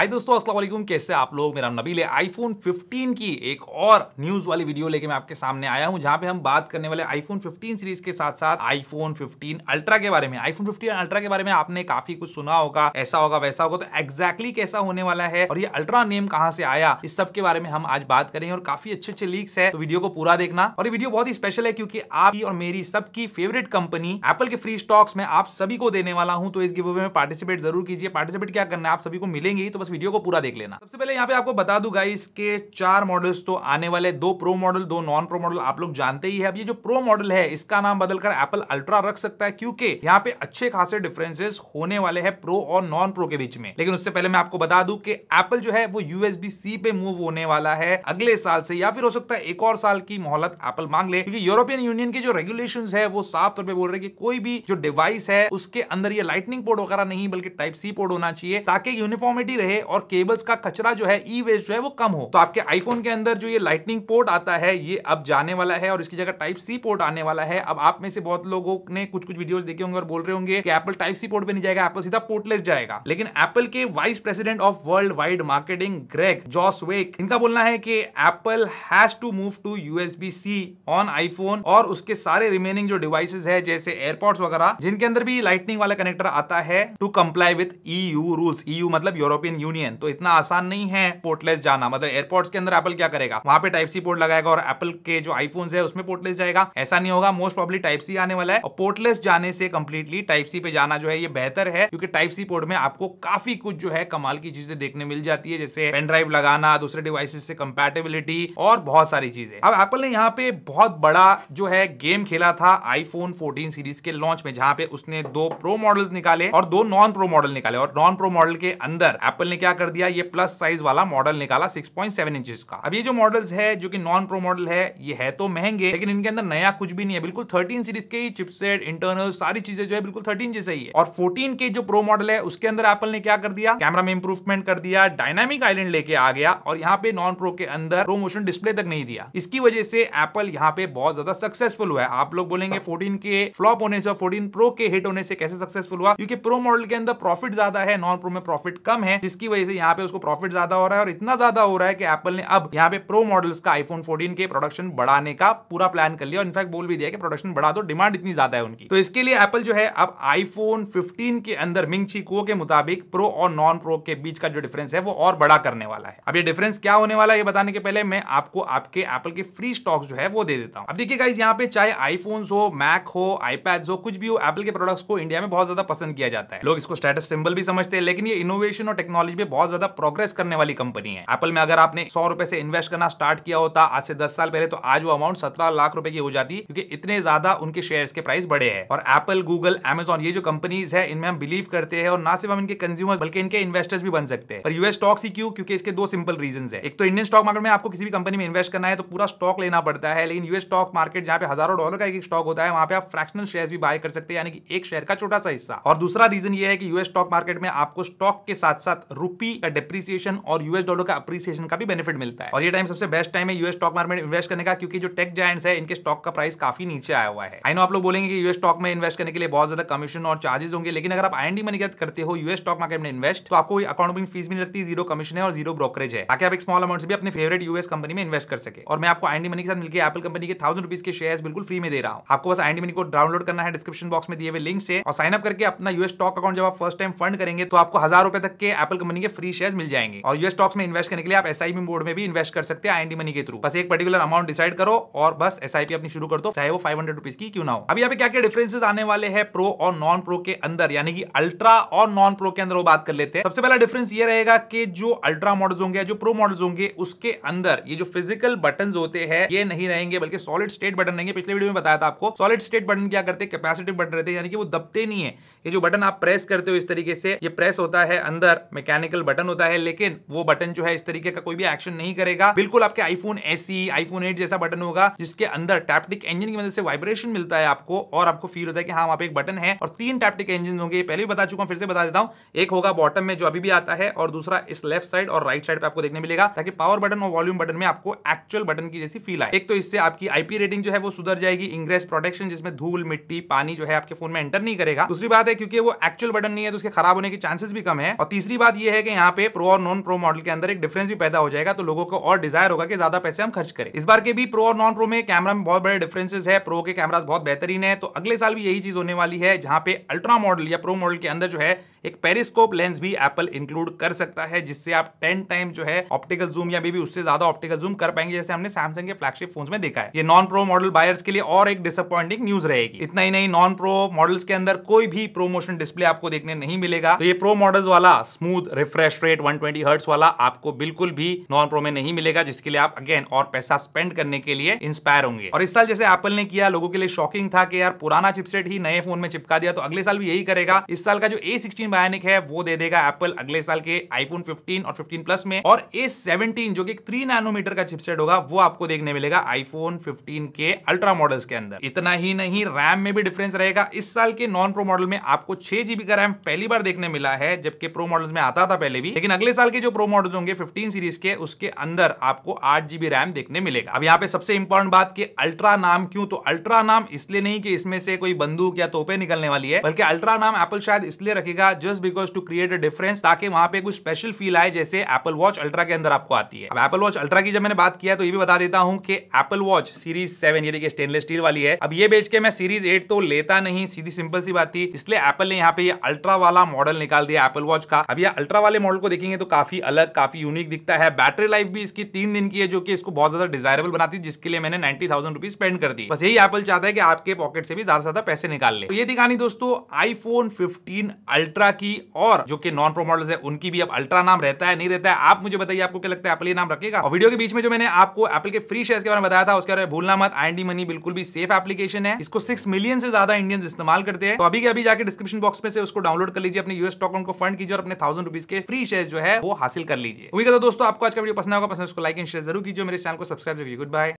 हाय दोस्तों अस्सलाम वालेकुम कैसे आप लोग मेरा नबील है आईफोन 15 की एक और न्यूज़ वाली वीडियो लेके मैं आपके सामने आया हूँ जहाँ पे हम बात करने वाले आईफोन 15 सीरीज के साथ साथ आईफोन 15 अल्ट्रा के बारे में आईफोन 15 अल्ट्रा के बारे में आपने काफी कुछ सुना होगा ऐसा होगा वैसा होगा तो एग्जैक्टली कैसा होने वाला है और ये अल्ट्रा नेम कहाँ से आया इस सब के बारे में हम आज बात करेंगे और काफी अच्छे अच्छे लीक्स है तो वीडियो को पूरा देखना और ये वीडियो बहुत ही स्पेशल है क्योंकि आपकी और मेरी सबकी फेवरेट कंपनी एप्पल के फ्री स्टॉक्स में आप सभी को देने वाला हूँ तो इस गिवे में पार्टिसिपेट जरूर कीजिए पार्टिसिपेट क्या करना है आप सभी को मिलेंगे तो बस वीडियो को पूरा देख लेना सबसे पहले यहाँ पे आपको बता दू गाइस के चार मॉडल्स तो आने वाले दो प्रो मॉडल दो नॉन प्रो मॉडल आप लोग जानते ही है अब ये जो प्रो मॉडल है इसका नाम बदलकर एप्पल अल्ट्रा रख सकता है क्योंकि यहाँ पे अच्छे खासे डिफरेंसेस होने वाले हैं प्रो और नॉन प्रो के बीच में लेकिन उससे पहले मैं आपको बता दू की एप्पल जो है वो यूएसबी सी पे मूव होने वाला है अगले साल से या फिर हो सकता है एक और साल की मोहलत एप्पल मांग ले क्योंकि यूरोपियन यूनियन के जो रेगुलेशन है वो साफ तौर पर बोल रहे की कोई भी जो डिवाइस है उसके अंदर ये लाइटनिंग पोर्ट वगैरह नहीं बल्कि टाइप सी पोर्ट होना चाहिए ताकि यूनिफॉर्मिटी रहे और केबल्स का कचरा जो है ई वेस्ट जो है वो कम हो तो आपके आईफोन के अंदर जो ये लाइटनिंग पोर्ट आता है ये अब जाने वाला है और इसकी जगह टाइप सी पोर्ट आने वाला है अब आप में से बहुत लोगों ने कुछ कुछ वीडियोस देखे होंगे और बोल रहे होंगे कि एप्पल टाइप सी पोर्ट पे नहीं जाएगा एप्पल सीधा पोर्टलेस जाएगा लेकिन एप्पल के vice president of world wide marketing Greg Joswiak इनका बोलना है कि Apple has to move to USB C on iPhone और उसके सारे रिमेनिंग जो डिवाइसेज है जैसे एयरपोर्ट्स वगैरह जिनके अंदर भी लाइटनिंग वाला कनेक्टर आता है to comply with EU rules EU मतलब यूरोपियन यूनियन तो इतना आसान नहीं है पोर्टलेस जाना मतलब एयरपोर्ट्स के अंदर एपल क्या करेगा वहां पे टाइप सी पोर्ट लगाएगा और एपल के जो आईफोन है उसमें पोर्टलेस जाएगा ऐसा नहीं होगा मोस्ट प्रॉब्लली टाइप सी आने वाला है और पोर्टलेस जाने से कंप्लीटली टाइप सी पे जाना जो है ये बेहतर है क्योंकि टाइप सी पोर्ट में आपको काफी कुछ जो है कमाल की चीजें देखने मिल जाती है जैसे पेन ड्राइव लगाना दूसरे डिवाइसेस से कंपेटेबिलिटी और बहुत सारी चीजें अब एप्पल ने यहाँ पे बहुत बड़ा जो है गेम खेला था आईफोन 14 सीरीज के लॉन्च में जहां पे उसने दो प्रो मॉडल्स निकाले और दो नॉन प्रो मॉडल निकाले और नॉन प्रो मॉडल के अंदर एप्पल ने क्या कर दिया ये प्लस साइज वाला मॉडल निकाला 6.7 पॉइंट इंचेस का अब ये जो मॉडल्स है जो कि नॉन प्रो मॉडल है ये है तो महंगे लेकिन इनके अंदर नया कुछ भी नहीं है बिल्कुल 13 सीरीज के ही चिपसेट इंटरनल सारी चीजें जो है बिल्कुल 13 जैसे ही है और 14 के जो प्रो मॉडल है उसके अंदर एप्पल ने क्या कर दिया कैमरा में इंप्रूवमेंट कर दिया डायनामिक आईलैंड लेके आ गया और यहाँ पे नॉन प्रो के अंदर प्रो मोशन डिस्प्ले तक नहीं दिया इसकी वजह से एप्पल यहाँ पे बहुत ज्यादा सक्सेसफुल हुआ है आप लोग बोलेंगे फोर्टीन के फ्लॉप होने से और फोर्टीन प्रो के हिट होने से कैसे सक्सेसफुल हुआ क्योंकि प्रो मॉडल के अंदर प्रॉफिट ज्यादा है नॉन प्रो में प्रॉफिट कम है जिसकी जिसकी वजह से यहाँ पे उसको प्रॉफिट ज्यादा हो रहा है और इतना ज्यादा हो रहा है कि एप्पल ने अब यहाँ पे प्रो मॉडल्स का आईफोन फोर्टीन के प्रोडक्शन बढ़ाने का पूरा प्लान कर लिया और इनफैक्ट बोल भी दिया कि प्रोडक्शन बढ़ा दो डिमांड इतनी ज्यादा है उनकी तो इसके लिए एप्पल जो है अब आईफोन फिफ्टीन के अंदर मिंग को के मुताबिक प्रो और नॉन प्रो के बीच का जो डिफरेंस है वो और बड़ा करने वाला है अब ये डिफरेंस क्या होने वाला है ये बताने के पहले मैं आपको आपके एप्पल के फ्री स्टॉक्स जो है वो दे देता हूँ अब देखिए गाइज यहाँ पे चाहे आईफोन हो मैक हो आईपैड हो कुछ भी हो एप्पल के प्रोडक्ट्स को इंडिया में बहुत ज्यादा पसंद किया जाता है लोग इसको स्टेटस सिंबल भी समझते हैं लेकिन ये इनोवेशन और टेक्नोलॉजी टेक्नोलॉजी में बहुत ज्यादा प्रोग्रेस करने वाली कंपनी है एप्पल में अगर आपने सौ रुपए से इन्वेस्ट करना स्टार्ट किया होता आज से दस साल पहले तो आज वो अमाउंट सत्रह लाख रुपए की हो जाती क्योंकि इतने ज्यादा उनके शेयर के प्राइस बढ़े हैं और एप्पल गूगल एमेजॉन ये जो कंपनीज है इनमें हम बिलीव करते हैं और ना सिर्फ हम इनके कंज्यूमर बल्कि इनके इन्वेस्टर्स भी बन सकते हैं पर यूएस स्टॉक्स ही क्यों क्योंकि इसके दो सिंपल रीजन है एक तो इंडियन स्टॉक मार्केट में आपको किसी भी कंपनी में इन्वेस्ट करना है तो पूरा स्टॉक लेना पड़ता है लेकिन यूएस स्टॉक मार्केट जहां पे हजारों डॉलर का एक स्टॉक होता है वहां पे आप फ्रैक्शनल शेयर भी बाय कर सकते हैं यानी कि एक शेयर का छोटा सा हिस्सा और दूसरा रीजन ये है कि यूएस स्टॉक मार्केट में आपको स्टॉक के साथ साथ रुपी का डिप्रिसिएशन और यूएस डॉलर का अप्रिसिएशन का भी बेनिफिट मिलता है और ये टाइम सबसे बेस्ट टाइम है यूएस स्टॉक मार्केट में इन्वेस्ट करने का क्योंकि जो टेक जायंट्स है इनके स्टॉक का प्राइस काफी नीचे आया हुआ है आई नो आप लोग बोलेंगे कि यूएस स्टॉक में इन्वेस्ट करने के लिए बहुत ज्यादा कमीशन और चार्जेस होंगे लेकिन अगर आप आई मनी करते हो यूएस स्टॉक मार्केट में इन्वेस्ट तो आपको अकाउंटिंग फीस भी नहीं लगती जीरो कमीशन है और जीरो ब्रोकरेज है ताकि आप एक स्मॉल अमाउंट से भी अपने फेवरेट यूएस कंपनी में इन्वेस्ट कर सके और मैं आपको आई मनी के साथ मिलकर एपल कंपनी के थाउजेंड रुपीज के शेयर बिल्कुल फ्री में दे रहा हूँ आपको बस आई मनी को डाउनलोड करना है डिस्क्रिप्शन बॉक्स में दिए हुए लिंक से और साइन अप करके अपना यूएस स्टॉक अकाउंट जब आप फर्स्ट टाइम फंड करेंगे तो आपको हजार रुपए तक के कंपनी मनी के फ्री शेयर मिल जाएंगे और यूएस स्टॉक्स में इन्वेस्ट करने के लिए आप एस मोड में भी इन्वेस्ट कर सकते हैं आई मनी के थ्रू बस एक पर्टिकुलर अमाउंट डिसाइड करो और बस एस अपनी शुरू कर दो चाहे वो फाइव हंड्रेड की क्यों ना हो अभी यहाँ पे क्या क्या डिफरेंसेस आने वाले हैं प्रो और नॉन प्रो के अंदर यानी कि अल्ट्रा और नॉन प्रो के अंदर वो बात कर लेते हैं सबसे पहला डिफरेंस ये रहेगा कि जो अल्ट्रा मॉडल्स होंगे जो प्रो मॉडल्स होंगे उसके अंदर ये जो फिजिकल बटन होते हैं ये नहीं रहेंगे बल्कि सॉलिड स्टेट बटन रहेंगे पिछले वीडियो में बताया था आपको सॉलिड स्टेट बटन क्या करते हैं कैपेसिटिव बटन रहते हैं यानी कि वो दबते नहीं है ये जो बटन आप प्रेस करते हो इस तरीके से ये प्रेस होता है अंदर मैकेनिक मैकेनिकल बटन होता है लेकिन वो बटन जो है इस तरीके का कोई भी एक्शन नहीं करेगा बिल्कुल आपके आईफोन एस आईफोन एट जैसा बटन होगा जिसके अंदर टैप्टिक इंजन की मदद से वाइब्रेशन मिलता है आपको और आपको फील होता है कि हाँ वहाँ पे एक बटन है और तीन टैप्टिक इंजन होंगे पहले भी बता चुका हूँ फिर से बता देता हूँ एक होगा बॉटम में जो अभी भी आता है और दूसरा इस लेफ्ट साइड और राइट साइड पर आपको देखने मिलेगा ताकि पावर बटन और वॉल्यूम बटन में आपको एक्चुअल बटन की जैसी फील आए एक तो इससे आपकी आईपी रेटिंग जो है वो सुधर जाएगी इंग्रेस प्रोटेक्शन जिसमें धूल मिट्टी पानी जो है आपके फोन में एंटर नहीं करेगा दूसरी बात है क्योंकि वो एक्चुअल बटन नहीं है तो उसके खराब होने के चांसेस भी कम है और तीसरी बात ये यह है कि यहाँ पे प्रो और नॉन प्रो मॉडल के अंदर एक डिफरेंस भी पैदा हो जाएगा तो लोगों को और डिजायर होगा कि ज्यादा पैसे हम खर्च करें इस बार के भी प्रो और नॉन प्रो में कैमरा में बहुत बड़े डिफरेंसेस है प्रो के कैमराज बहुत बेहतरीन है तो अगले साल भी यही चीज होने वाली है जहां पे अल्ट्रा मॉडल या प्रो मॉडल के अंदर जो है एक पेरिस्कोप लेंस भी एप्पल इंक्लूड कर सकता है जिससे आप टेन टाइम जो है ऑप्टिकल जूम या भी उससे ज्यादा ऑप्टिकल जूम कर पाएंगे जैसे हमने सैमसंग के फ्लैगशिप फोन में देखा है ये नॉन प्रो मॉडल बायर्स के लिए और एक डिसअपॉइंटिंग न्यूज रहेगी इतना ही नहीं नॉन प्रो मॉडल्स के अंदर कोई भी प्रोमोशन डिस्प्ले आपको देखने नहीं मिलेगा तो ये प्रो मॉडल्स वाला smooth refresh rate one twenty वाला आपको बिल्कुल भी नॉन प्रो में नहीं मिलेगा जिसके लिए आप अगेन और पैसा स्पेंड करने के लिए इंस्पायर होंगे और इस साल जैसे एप्पल ने किया लोगों के लिए शॉकिंग था कि यार पुराना चिपसेट ही नए फोन में चिपका दिया तो अगले साल भी यही करेगा इस साल का जो ए सिक्सटीन सेमी बायोनिक है वो दे देगा एप्पल अगले साल के आईफोन 15 और 15 प्लस में और ए 17 जो कि थ्री नैनोमीटर का चिपसेट होगा वो आपको देखने मिलेगा आईफोन 15 के अल्ट्रा मॉडल्स के अंदर इतना ही नहीं रैम में भी डिफरेंस रहेगा इस साल के नॉन प्रो मॉडल में आपको छह जीबी का रैम पहली बार देखने मिला है जबकि प्रो मॉडल्स में आता था पहले भी लेकिन अगले साल के जो प्रो मॉडल होंगे फिफ्टीन सीरीज के उसके अंदर आपको आठ जीबी रैम देखने मिलेगा अब यहाँ पे सबसे इंपॉर्टेंट बात की अल्ट्रा नाम क्यों तो अल्ट्रा नाम इसलिए नहीं कि इसमें से कोई बंदूक या तोपे निकलने वाली है बल्कि अल्ट्रा नाम एप्पल शायद इसलिए रखेगा just because to create a difference ताकि वहां पे कुछ स्पेशल फील आए जैसे एप्पल वॉच अल्ट्रा के अंदर आपको आती है अब एप्पल वॉच अल्ट्रा की जब मैंने बात किया तो ये भी बता देता हूं कि एप्पल वॉच सीरीज सेवन ये देखिए स्टेनलेस स्टील वाली है अब ये बेच के मैं सीरीज एट तो लेता नहीं सीधी सिंपल सी बात थी इसलिए एप्पल ने यहाँ पे ये अल्ट्रा वाला मॉडल निकाल दिया एप्पल वॉच का अब ये अल्ट्रा वाले मॉडल को देखेंगे तो काफी अलग काफी यूनिक दिखता है बैटरी लाइफ भी इसकी तीन दिन की है जो कि इसको बहुत ज्यादा डिजायरेबल बनाती जिसके लिए मैंने नाइन्टी थाउजेंड रुपीज स्पेंड कर दी बस यही एप्पल चाहता है कि आपके पॉकेट से भी ज्यादा से ज्यादा पैसे निकाल ले तो ये दिखानी दोस्तों आईफोन 15 अल्ट्रा ओमेगा की और जो कि नॉन प्रो मॉडल्स है उनकी भी अब अल्ट्रा नाम रहता है नहीं रहता है आप मुझे बताइए आपको क्या लगता है एप्पल ये नाम रखेगा और वीडियो के बीच में जो मैंने आपको एप्पल के फ्री शेयर के बारे में बताया था उसके बारे में भूलना मत आई मनी बिल्कुल भी सेफ एप्लीकेशन है इसको सिक्स मिलियन से ज्यादा इंडियन इस्तेमाल करते हैं तो अभी के अभी जाकर डिस्क्रिप्शन बॉक्स में से उसको डाउनलोड कर लीजिए अपने यूएस स्टॉक को फंड कीजिए और अपने थाउजेंड रुपीज के फ्री शेयर जो है वो हासिल कर लीजिए उम्मीद है दोस्तों आपको आज का वीडियो पसंद होगा पसंद उसको लाइक एंड शेयर जरूर कीजिए मेरे चैनल को सब्सक्राइब कीजिए गुड बाय